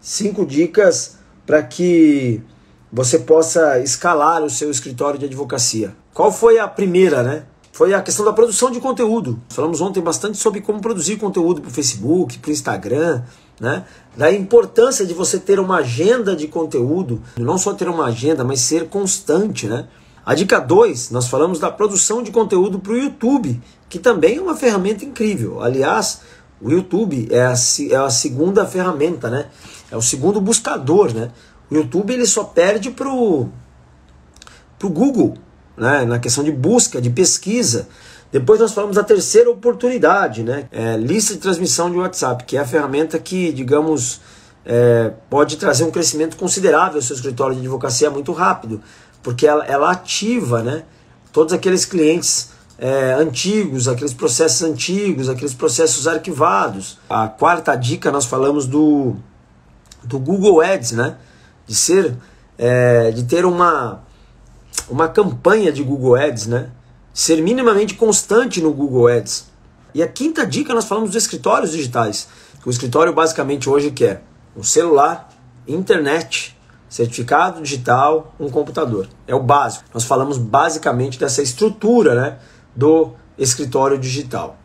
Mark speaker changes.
Speaker 1: Cinco dicas para que você possa escalar o seu escritório de advocacia. Qual foi a primeira, né? Foi a questão da produção de conteúdo. Falamos ontem bastante sobre como produzir conteúdo para o Facebook, para o Instagram, né? Da importância de você ter uma agenda de conteúdo, não só ter uma agenda, mas ser constante, né? A dica 2, nós falamos da produção de conteúdo para o YouTube, que também é uma ferramenta incrível. Aliás, o YouTube é a, é a segunda ferramenta, né? É o segundo buscador, né? O YouTube ele só perde pro, pro Google, né? Na questão de busca, de pesquisa. Depois nós falamos da terceira oportunidade, né? É, lista de transmissão de WhatsApp, que é a ferramenta que, digamos, é, pode trazer um crescimento considerável ao seu escritório de advocacia muito rápido, porque ela, ela ativa, né? Todos aqueles clientes é, antigos, aqueles processos antigos, aqueles processos arquivados. A quarta dica nós falamos do, do Google Ads, né? De ser, é, de ter uma, uma campanha de Google Ads, né? Ser minimamente constante no Google Ads. E a quinta dica nós falamos dos escritórios digitais. O escritório basicamente hoje quer é um celular, internet, certificado digital, um computador. É o básico. Nós falamos basicamente dessa estrutura, né? do escritório digital.